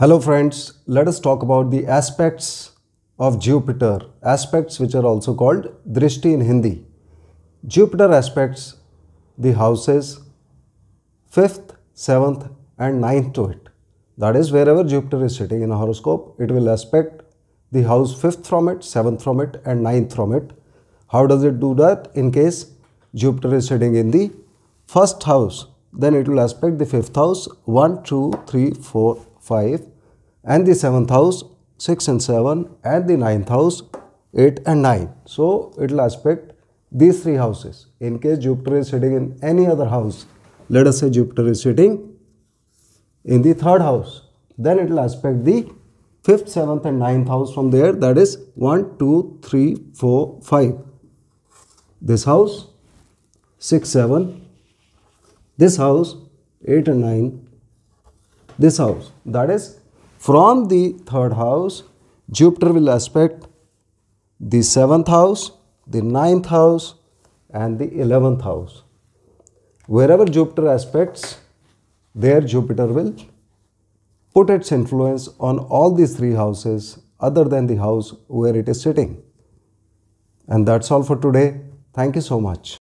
Hello friends, let us talk about the aspects of Jupiter, aspects which are also called Drishti in Hindi. Jupiter aspects the houses 5th, 7th and 9th to it. That is wherever Jupiter is sitting in a horoscope, it will aspect the house 5th from it, 7th from it and 9th from it. How does it do that? In case Jupiter is sitting in the first house, then it will aspect the fifth house 1, 2, 3, 4 5 and the 7th house 6 and 7 and the 9th house 8 and 9. So it will aspect these three houses. In case Jupiter is sitting in any other house, let us say Jupiter is sitting in the third house, then it will aspect the fifth, seventh, and ninth house from there. That is 1, 2, 3, 4, 5. This house, 6, 7. This house, 8 and 9 this house. That is, from the third house, Jupiter will aspect the seventh house, the ninth house, and the eleventh house. Wherever Jupiter aspects, there Jupiter will put its influence on all these three houses other than the house where it is sitting. And that's all for today. Thank you so much.